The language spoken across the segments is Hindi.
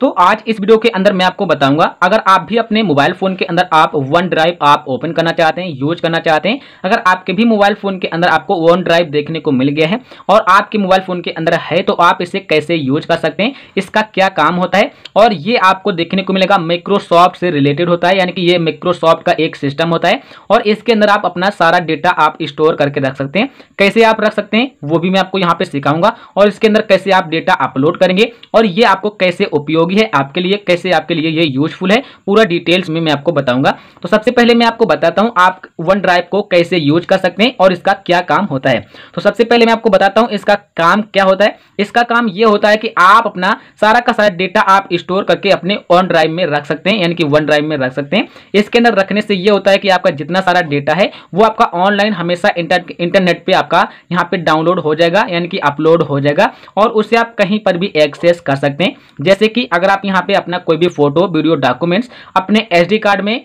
तो आज इस वीडियो के अंदर मैं आपको बताऊंगा अगर आप भी अपने मोबाइल फोन के अंदर आप वन ड्राइव आप ओपन करना चाहते हैं यूज करना चाहते हैं अगर आपके भी मोबाइल फोन के अंदर आपको वन ड्राइव देखने को मिल गया है और आपके मोबाइल फोन के अंदर है तो आप इसे कैसे यूज कर सकते हैं इसका क्या काम होता है और ये आपको देखने को मिलेगा माइक्रोसॉफ्ट से रिलेटेड होता है यानी कि ये माइक्रोसॉफ्ट का एक सिस्टम होता है और इसके अंदर आप अपना सारा डेटा आप स्टोर करके रख सकते हैं कैसे आप रख सकते हैं वो भी मैं आपको यहाँ पे सिखाऊंगा और इसके अंदर कैसे आप डेटा अपलोड करेंगे और ये आपको कैसे उपयोग उपयोगी है आपके लिए कैसे आपके लिए ये यूजफुल है पूरा डिटेल्स में मैं आपको बताऊंगा तो सबसे पहले मैं आपको बताता हूँ आप वन ड्राइव को कैसे यूज कर सकते हैं और इसका क्या काम होता है तो सबसे पहले मैं आपको बताता हूँ इसका काम क्या होता है इसका काम ये होता है कि आप अपना सारा का सारा डेटा आप स्टोर करके अपने ऑन ड्राइव में रख सकते हैं यानी कि वन ड्राइव में रख सकते हैं इसके अंदर रखने से ये होता है कि आपका जितना सारा डेटा है वो आपका ऑनलाइन हमेशा इंटरनेट पर आपका यहाँ पे डाउनलोड हो जाएगा यानी कि अपलोड हो जाएगा और उसे आप कहीं पर भी एक्सेस कर सकते हैं जैसे कि अगर आप यहाँ पे अपना कोई भी फोटो वीडियो डॉक्यूमेंट्स अपने एस कार्ड में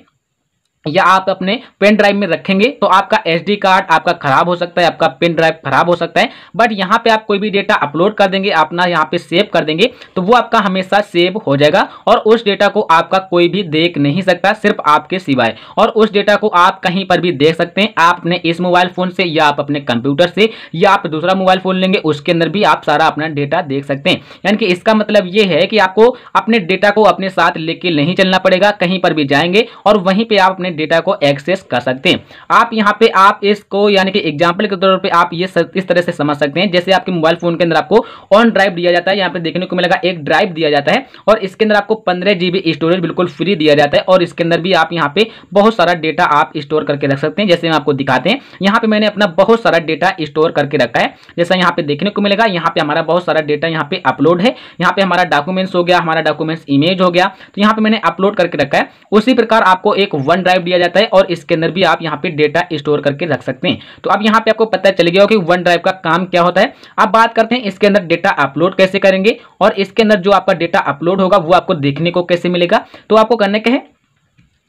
या आप अपने पेन ड्राइव में रखेंगे तो आपका एसडी कार्ड आपका खराब हो सकता है आपका पेन ड्राइव खराब हो सकता है बट यहाँ पे आप कोई भी डेटा अपलोड कर देंगे अपना यहाँ पे सेव कर देंगे तो वो आपका हमेशा सेव हो जाएगा और उस डेटा को आपका कोई भी देख नहीं सकता सिर्फ आपके सिवाय और उस डेटा को आप कहीं पर भी देख सकते हैं आप अपने इस मोबाइल फ़ोन से या आप अपने कंप्यूटर से या आप दूसरा मोबाइल फ़ोन लेंगे उसके अंदर भी आप सारा अपना डेटा देख सकते हैं यानी कि इसका मतलब ये है कि आपको अपने डेटा को अपने साथ लेके नहीं चलना पड़ेगा कहीं पर भी जाएंगे और वहीं पर आप अपने डेटा को एक्सेस कर सकते हैं आप यहाँ पे आप इसको यानी कि एग्जाम्पल के तौर पर आप ये इस तरह से समझ सकते हैं जैसे आपके मोबाइल फोन के अंदर आपको ऑन ड्राइव दिया जाता है यहाँ पे देखने को मिलेगा एक ड्राइव दिया जाता है और इसके अंदर आपको पंद्रह जीबी स्टोरेज बिल्कुल फ्री दिया जाता है और इसके अंदर भी आप यहाँ पे बहुत सारा डेटा आप स्टोर करके रख सकते हैं जैसे मैं आपको दिखाते हैं यहाँ पे मैंने अपना बहुत सारा डेटा स्टोर करके रखा है जैसा यहाँ पे देखने को मिलेगा यहाँ पे हमारा बहुत सारा डेटा यहाँ पे अपलोड है यहाँ पे हमारा डॉक्यूमेंट्स हो गया हमारा डॉक्यूमेंट्स इमेज हो गया तो यहाँ पे मैंने अपलोड करके रखा है उसी प्रकार आपको एक वन ड्राइव दिया जाता है और इसके अंदर भी आप यहाँ पे डेटा स्टोर करके रख सकते हैं तो अब यहाँ पे आपको पता चल गया कि वन ड्राइव का काम क्या होता है अब बात करते हैं इसके अंदर डेटा अपलोड कैसे करेंगे और इसके अंदर जो आपका डेटा अपलोड होगा वो आपको देखने को कैसे मिलेगा तो आपको करने के हैं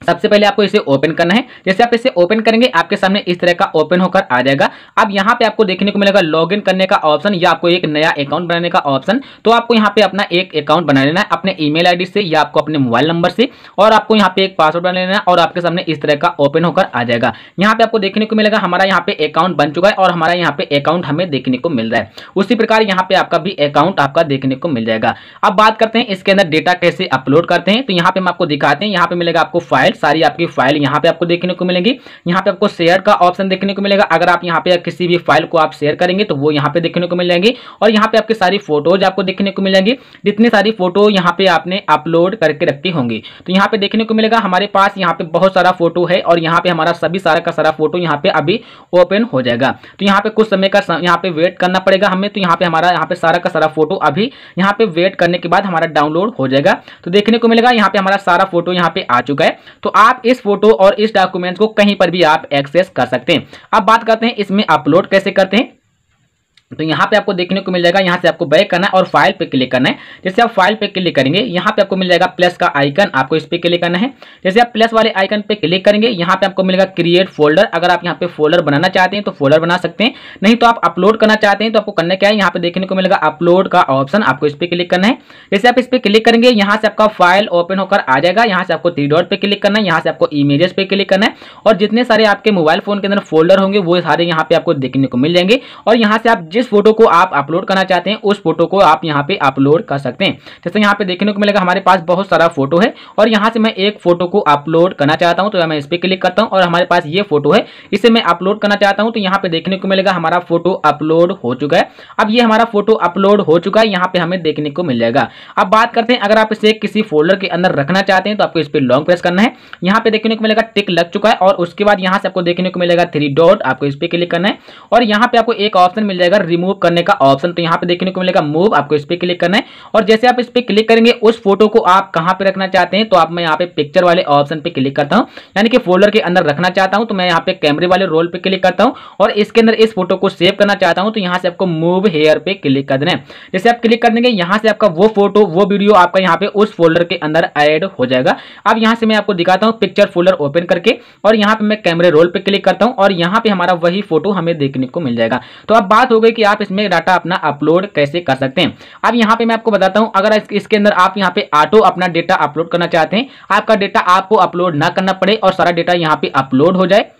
सबसे पहले आपको इसे ओपन करना है जैसे आप इसे ओपन करेंगे आपके सामने इस तरह का ओपन होकर आ जाएगा अब यहाँ पे आपको देखने को मिलेगा लॉगिन करने का ऑप्शन या आपको एक नया अकाउंट बनाने का ऑप्शन तो आपको यहाँ पे अपना एक अकाउंट बना लेना है अपने ईमेल आईडी से या आपको अपने मोबाइल नंबर से और आपको यहाँ पे एक पासवर्ड बना लेना है और आपके सामने इस तरह का ओपन होकर आ जाएगा यहाँ पे आपको देखने को मिलेगा हमारा यहाँ पे अकाउंट बन चुका है और हमारा यहाँ पे अकाउंट हमें देखने को मिल रहा है उसी प्रकार यहाँ पे आपका भी अकाउंट आपका देखने को मिल जाएगा अब बात करते हैं इसके अंदर डेटा कैसे अपलोड करते हैं तो यहाँ पे हम आपको दिखाते हैं यहाँ पे मिलेगा आपको फाइल सारी आपकी फाइल यहाँ पे आपको देखने को मिलेंगी यहाँ पे आपको शेयर का ऑप्शन देखने को मिलेगा अगर आप यहाँ पे किसी भी फाइल को आप शेयर करेंगे तो वो यहाँ पे देखने को मिल जाएंगी और यहाँ पे आपकी सारी फोटोज आपको देखने को मिलेंगी जितनी सारी फोटो यहाँ पे आपने अपलोड करके रखी होंगी तो यहाँ पे देखने को मिलेगा हमारे पास यहाँ पे बहुत सारा फोटो है और यहाँ पे हमारा सभी सारा का सारा फोटो यहाँ पे अभी ओपन हो जाएगा तो यहाँ पे कुछ समय का यहाँ पे वेट करना पड़ेगा हमें तो यहाँ पे हमारा यहाँ पे सारा का सारा फोटो अभी यहाँ पे वेट करने के बाद हमारा डाउनलोड हो जाएगा तो देखने को मिलेगा यहाँ पे हमारा सारा फोटो यहाँ पे आ चुका है तो आप इस फोटो और इस डॉक्यूमेंट को कहीं पर भी आप एक्सेस कर सकते हैं अब बात करते हैं इसमें अपलोड कैसे करते हैं तो यहाँ पे आपको देखने को मिल जाएगा यहाँ से आपको बैक करना है और फाइल पे क्लिक करना है जैसे आप फाइल पे क्लिक करेंगे यहाँ पे आपको मिल जाएगा प्लस का आइकन आपको इस पे क्लिक करना है जैसे आप प्लस वाले आइकन पे क्लिक करेंगे यहाँ पे आपको मिलेगा क्रिएट फोल्डर अगर आप यहाँ पे फोल्डर बनाना चाहते हैं तो फोल्डर बना सकते हैं नहीं तो आप अपलोड करना चाहते हैं तो आपको करना क्या है यहाँ पे देखने को मिलेगा अपलोड का ऑप्शन आपको इस पर क्लिक करना है जैसे आप इस पर क्लिक करेंगे यहाँ से आपका फाइल ओपन होकर आ जाएगा यहाँ से आपको थ्री डॉट पे क्लिक करना है यहाँ से आपको इमेजेस पे क्लिक करना है और जितने सारे आपके मोबाइल फोन के अंदर फोल्डर होंगे वो सारे यहाँ पे आपको देखने को मिल जाएंगे और यहाँ से आप जिस फोटो को आप अपलोड करना चाहते हैं उस फोटो को आप यहाँ पे अपलोड कर सकते हैं जैसे यहाँ पे देखने को मिलेगा हमारे पास बहुत सारा फोटो है और यहाँ से मैं एक फोटो को अपलोड करना चाहता हूँ तो मैं इस पर क्लिक करता हूँ और हमारे पास ये फोटो है इसे मैं अपलोड करना चाहता हूँ तो यहाँ पे देखने को मिलेगा हमारा फोटो अपलोड हो चुका है अब ये हमारा फोटो अपलोड हो चुका है यहाँ पे हमें देखने को मिल जाएगा अब बात करते हैं अगर आप इसे किसी फोल्डर के अंदर रखना चाहते हैं तो आपको इस पर लॉन्ग प्रेस करना है यहाँ पे देखने को मिलेगा टिक लग चुका है और उसके बाद यहाँ से आपको देखने को मिलेगा थ्री डॉट आपको इस पर क्लिक करना है और यहाँ पे आपको एक ऑप्शन मिल जाएगा रिमूव करने का ऑप्शन तो यहाँ पे देखने को मिलेगा मूव आपको इस पर क्लिक करना है और जैसे आप इस पर क्लिक करेंगे उस फोटो को आप कहाँ पे रखना चाहते हैं तो आप मैं यहाँ पे पिक्चर वाले ऑप्शन पे क्लिक करता हूँ यानी कि फोल्डर के अंदर रखना चाहता हूँ तो मैं यहाँ पे कैमरे वाले रोल पे क्लिक करता हूँ और इसके अंदर इस फोटो को सेव करना चाहता हूँ तो यहाँ से आपको मूव हेयर पे क्लिक कर देना है जैसे आप क्लिक कर देंगे यहाँ से आपका वो फोटो वो वीडियो आपका यहाँ पे उस फोल्डर के अंदर एड हो जाएगा अब यहाँ से मैं आपको दिखाता हूँ पिक्चर फोल्डर ओपन करके और यहाँ पे मैं कैमरे रोल पे क्लिक करता हूँ और यहाँ पे हमारा वही फोटो हमें देखने को मिल जाएगा तो अब बात हो गई कि आप इसमें डाटा अपना अपलोड कैसे कर सकते हैं अब यहाँ पे मैं आपको बताता हूँ अगर इसके अंदर आप यहाँ पे ऑटो अपना डेटा अपलोड करना चाहते हैं आपका डेटा आपको अपलोड ना करना पड़े और सारा डेटा यहाँ पे अपलोड हो जाए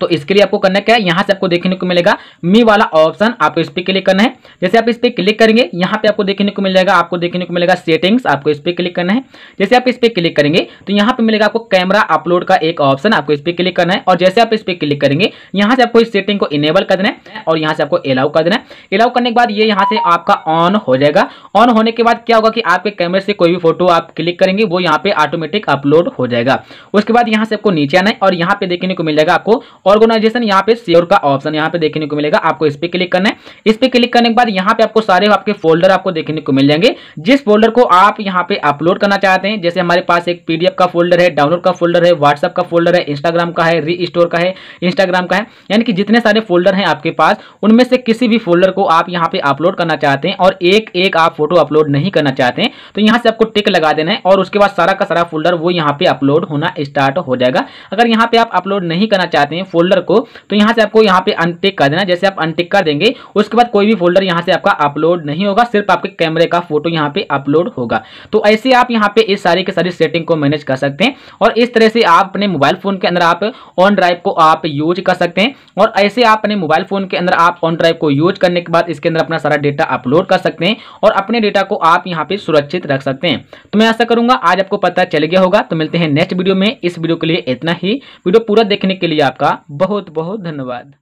तो इसके लिए आपको करना क्या है यहाँ से आपको देखने को मिलेगा मी वाला ऑप्शन आपको इस पर क्लिक करना है जैसे आप इस पर क्लिक करेंगे यहाँ पे आपको देखने को मिल जाएगा आपको देखने को मिलेगा सेटिंग्स आपको इस पर क्लिक करना है जैसे आप इस पर क्लिक करेंगे तो यहाँ पे मिलेगा आपको कैमरा अपलोड का एक ऑप्शन आपको इस पर क्लिक करना है और जैसे आप इस पर क्लिक करेंगे यहां से आपको इस सेटिंग को इनेबल कर देना है और यहाँ से आपको अलाउ कर देना है अलाउ करने के बाद ये यहाँ से आपका ऑन हो जाएगा ऑन होने के बाद क्या होगा कि आपके कैमरे से कोई भी फोटो आप क्लिक करेंगे वो यहाँ पे ऑटोमेटिक अपलोड हो जाएगा उसके बाद यहाँ से आपको नीचे आना है और यहाँ पे देखने को मिल जाएगा आपको ऑर्गेनाइजेशन यहाँ पे सेवर का ऑप्शन यहाँ पे देखने को मिलेगा आपको इस पर क्लिक करना है इस पर क्लिक करने के बाद यहाँ पे आपको सारे आपके फोल्डर आपको देखने को मिल जाएंगे जिस फोल्डर को आप यहाँ पे अपलोड करना चाहते हैं जैसे हमारे पास एक पीडीएफ का फोल्डर है डाउनलोड का फोल्डर है व्हाट्सअप का फोल्डर है इंस्टाग्राम का है री स्टोर का है इंस्टाग्राम का है यानी कि जितने सारे फोल्डर हैं आपके पास उनमें से किसी भी फोल्डर को आप यहाँ पे अपलोड करना चाहते हैं और एक एक आप फोटो अपलोड नहीं करना चाहते हैं तो यहाँ से आपको टिक लगा देना है और उसके बाद सारा का सारा फोल्डर वो यहाँ पे अपलोड होना स्टार्ट हो जाएगा अगर यहाँ पे आप अपलोड नहीं करना चाहते हैं फोल्डर को तो यहाँ से आपको यहाँ पे अनटिक कर देना जैसे आप अनटिक कर देंगे उसके बाद कोई भी फोल्डर यहाँ से आपका अपलोड नहीं होगा सिर्फ आपके कैमरे का फोटो यहाँ पे अपलोड होगा तो ऐसे आप यहाँ पे इस सारी के सारी सेटिंग को मैनेज कर सकते हैं और इस तरह से आप अपने मोबाइल फोन के अंदर आप ऑन ड्राइव को आप यूज कर सकते हैं और ऐसे आप अपने मोबाइल फोन के अंदर आप ऑन ड्राइव को यूज करने के बाद इसके अंदर अपना सारा डेटा अपलोड कर सकते हैं और अपने डेटा को आप यहाँ पे सुरक्षित रख सकते हैं तो मैं ऐसा करूंगा आज आपको पता चल गया होगा तो मिलते हैं नेक्स्ट वीडियो में इस वीडियो के लिए इतना ही वीडियो पूरा देखने के लिए आपका बहुत बहुत धन्यवाद